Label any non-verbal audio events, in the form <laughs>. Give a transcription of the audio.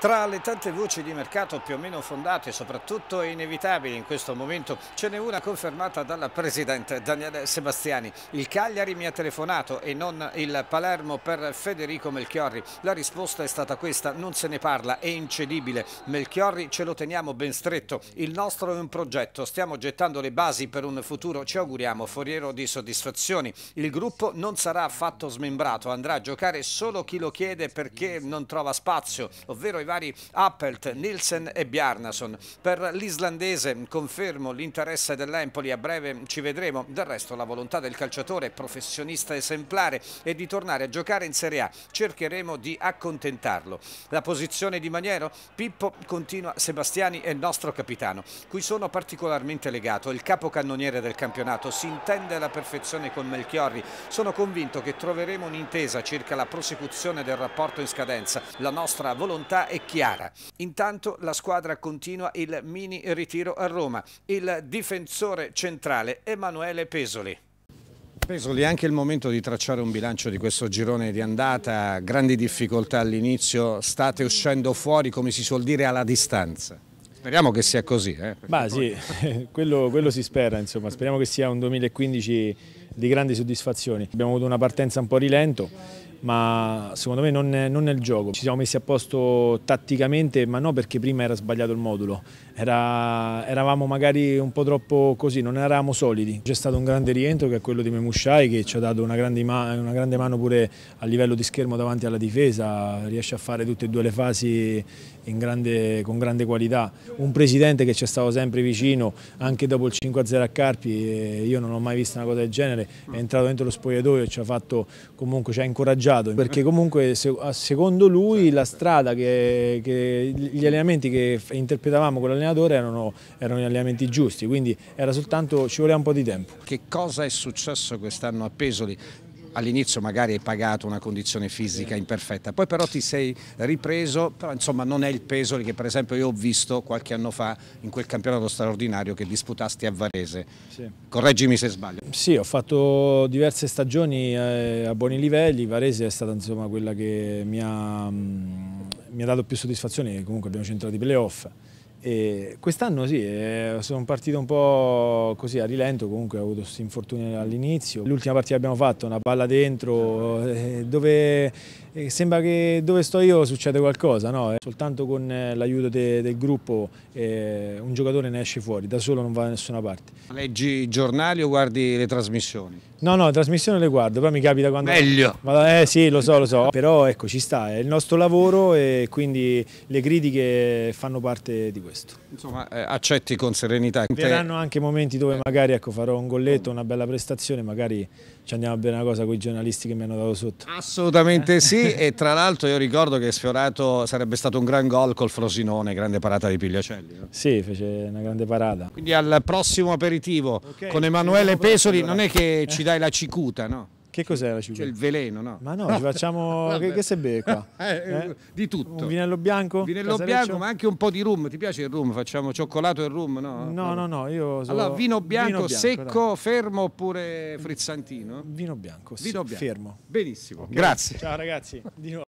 Tra le tante voci di mercato più o meno fondate soprattutto inevitabili in questo momento ce n'è una confermata dalla Presidente Daniele Sebastiani. Il Cagliari mi ha telefonato e non il Palermo per Federico Melchiorri. La risposta è stata questa, non se ne parla, è incedibile. Melchiorri ce lo teniamo ben stretto, il nostro è un progetto, stiamo gettando le basi per un futuro, ci auguriamo, foriero di soddisfazioni. Il gruppo non sarà affatto smembrato, andrà a giocare solo chi lo chiede perché non trova spazio, ovvero i vari Appelt, Nielsen e Bjarnason. Per l'islandese confermo l'interesse dell'Empoli, a breve ci vedremo, del resto la volontà del calciatore professionista esemplare è di tornare a giocare in Serie A, cercheremo di accontentarlo. La posizione di Maniero? Pippo continua Sebastiani è il nostro capitano, cui sono particolarmente legato, il capocannoniere del campionato, si intende alla perfezione con Melchiorri, sono convinto che troveremo un'intesa circa la prosecuzione del rapporto in scadenza, la nostra volontà è chiara. Intanto la squadra continua il mini ritiro a Roma. Il difensore centrale Emanuele Pesoli. Pesoli, è anche il momento di tracciare un bilancio di questo girone di andata, grandi difficoltà all'inizio, state uscendo fuori come si suol dire alla distanza. Speriamo che sia così. Eh? Ma poi... sì, <laughs> quello, quello, si spera, insomma. speriamo che sia un 2015 di grandi soddisfazioni. Abbiamo avuto una partenza un po' rilento, ma secondo me non, non, nel gioco. Ci siamo messi a posto tatticamente, ma no perché prima era sbagliato il modulo, era, eravamo magari un po' troppo così, non eravamo solidi. C'è stato un grande rientro che è quello di Memushai che ci ha dato una grande, una grande, mano pure a livello di schermo davanti alla difesa, riesce a fare tutte e due le fasi grande, con grande qualità. Un presidente che ci è stato sempre vicino, anche dopo il 5-0 a Carpi, io non ho mai visto una cosa del genere, è entrato dentro lo spogliatoio e ci ha fatto comunque, ci ha incoraggiato privilegiato <laughs> perché comunque secondo lui la certo. strada che, che gli allenamenti che interpretavamo con l'allenatore erano, erano, gli allenamenti giusti quindi era soltanto ci voleva un po' di tempo. Che cosa è successo quest'anno a Pesoli? all'inizio magari hai pagato una condizione fisica imperfetta, poi però ti sei ripreso, però insomma non è il peso che per esempio io ho visto qualche anno fa in quel campionato straordinario che disputasti a Varese. Sì. Correggimi se sbaglio. Sì, ho fatto diverse stagioni eh, a buoni livelli, Varese è stata insomma quella che mi ha, mm, mi ha dato più soddisfazione, comunque abbiamo centrato i playoff quest'anno sì, eh, sono partito un po' così a rilento, comunque ho avuto questi infortuni all'inizio. L'ultima partita che abbiamo fatto, una palla dentro, eh, dove eh, sembra che dove sto io succede qualcosa, no? soltanto con l'aiuto de, del gruppo un giocatore ne esce fuori, da solo non va da nessuna parte. Leggi i giornali o guardi le trasmissioni? No, no, le trasmissioni le guardo, però mi capita quando... Meglio! eh sì, lo so, lo so, però ecco, ci sta, è il nostro lavoro e quindi le critiche fanno parte di questo questo. Insomma, eh, accetti con serenità. Verranno anche momenti dove magari ecco, farò un golletto, una bella prestazione, magari ci andiamo a bere una cosa con i giornalisti che mi hanno dato sotto. Assolutamente eh. sì, e tra l'altro io ricordo che sfiorato sarebbe stato un gran gol col Frosinone, grande parata di Pigliacelli. No? Sì, fece una grande parata. Quindi al prossimo aperitivo okay, con Emanuele Pesoli, non è che ci dai la cicuta, no? Che cos'è la ciucchetta? Cioè il veleno, no? Ma no, <laughs> ci facciamo... che, che se becca? <laughs> Eh, eh? Di tutto. Un vinello bianco? Vinello Casareccio? bianco, ma anche un po' di rum. Ti piace il rum? Facciamo cioccolato e rum, no? No, no, no, io so... Allora, vino bianco, vino bianco secco, dai. fermo oppure frizzantino? Vino bianco, vino bianco. fermo. Benissimo, okay. grazie. Ciao ragazzi, di nuovo.